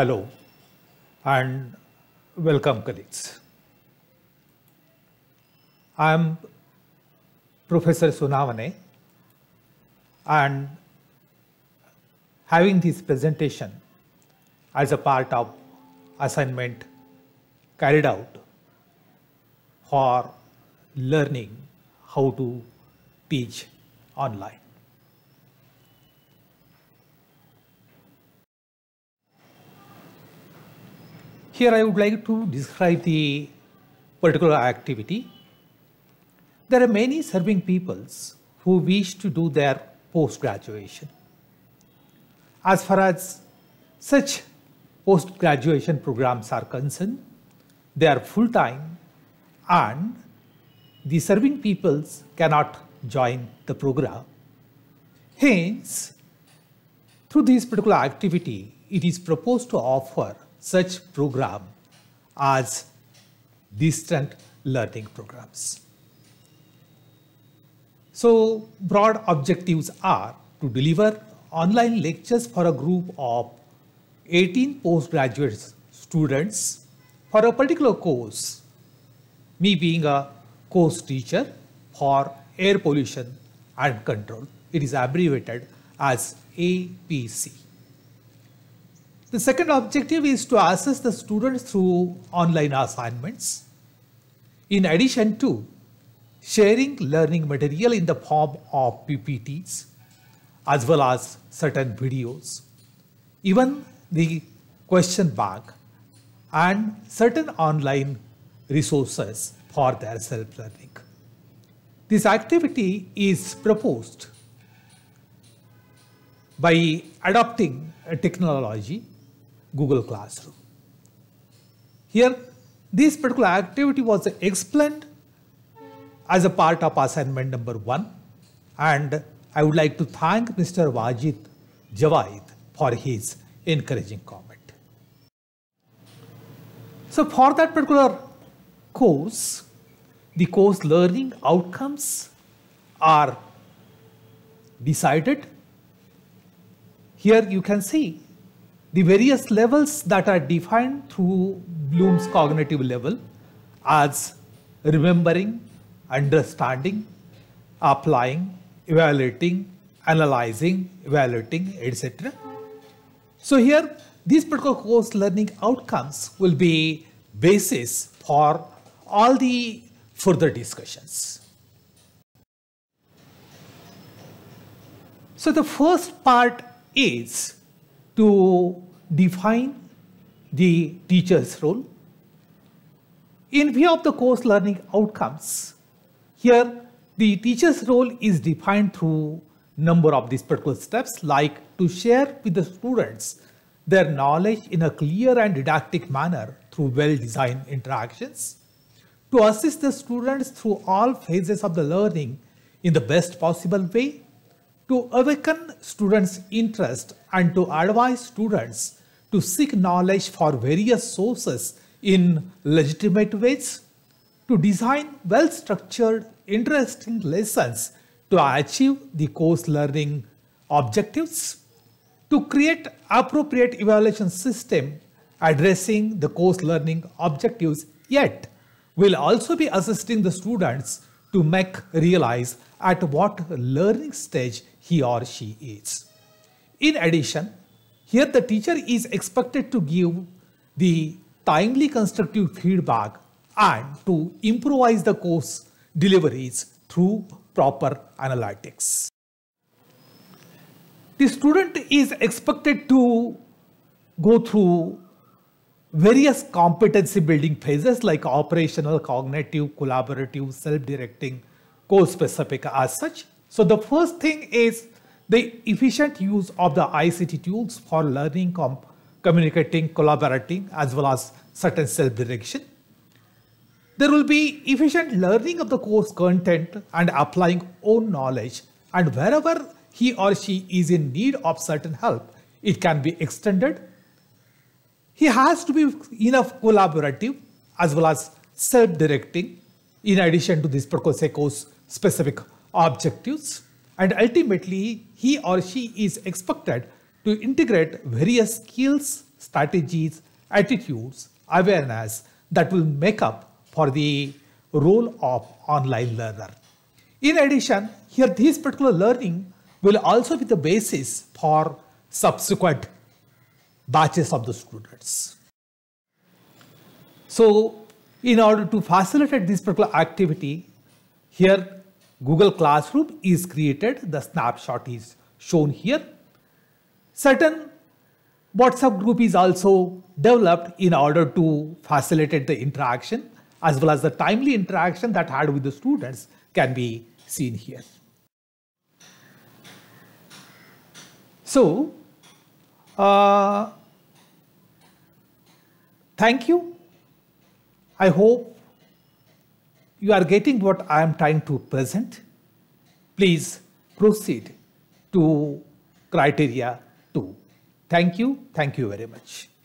Hello and welcome colleagues. I am Professor Sunavane and having this presentation as a part of assignment carried out for learning how to teach online. Here I would like to describe the particular activity. There are many serving peoples who wish to do their post-graduation. As far as such post-graduation programs are concerned, they are full-time and the serving peoples cannot join the program. Hence, through this particular activity, it is proposed to offer such program as distant learning programs. So broad objectives are to deliver online lectures for a group of 18 postgraduate students for a particular course, me being a course teacher for air pollution and control. It is abbreviated as APC. The second objective is to assess the students through online assignments. In addition to sharing learning material in the form of PPTs, as well as certain videos, even the question bank and certain online resources for their self-learning. This activity is proposed by adopting a technology Google Classroom. Here, this particular activity was explained as a part of assignment number one. And I would like to thank Mr. Wajid Jawaid for his encouraging comment. So for that particular course, the course learning outcomes are decided. Here you can see the various levels that are defined through Bloom's cognitive level as remembering, understanding, applying, evaluating, analyzing, evaluating, etc. So here, these particular course learning outcomes will be basis for all the further discussions. So the first part is to define the teacher's role. In view of the course learning outcomes, here the teacher's role is defined through number of these particular steps like to share with the students their knowledge in a clear and didactic manner through well-designed interactions, to assist the students through all phases of the learning in the best possible way, to awaken students' interest and to advise students to seek knowledge for various sources in legitimate ways, to design well-structured, interesting lessons to achieve the course learning objectives, to create appropriate evaluation system addressing the course learning objectives, yet will also be assisting the students to make realize at what learning stage he or she is. In addition, here the teacher is expected to give the timely constructive feedback and to improvise the course deliveries through proper analytics. The student is expected to go through various competency building phases like operational, cognitive, collaborative, self-directing, co-specific as such. So the first thing is the efficient use of the ICT tools for learning, com communicating, collaborating, as well as certain self-direction. There will be efficient learning of the course content and applying own knowledge and wherever he or she is in need of certain help, it can be extended he has to be enough collaborative as well as self-directing in addition to this Prokoseko's specific objectives. And ultimately, he or she is expected to integrate various skills, strategies, attitudes, awareness that will make up for the role of online learner. In addition, here this particular learning will also be the basis for subsequent batches of the students. So in order to facilitate this particular activity, here Google Classroom is created, the snapshot is shown here. Certain WhatsApp group is also developed in order to facilitate the interaction as well as the timely interaction that had with the students can be seen here. So uh, thank you. I hope you are getting what I am trying to present. Please proceed to criteria 2. Thank you. Thank you very much.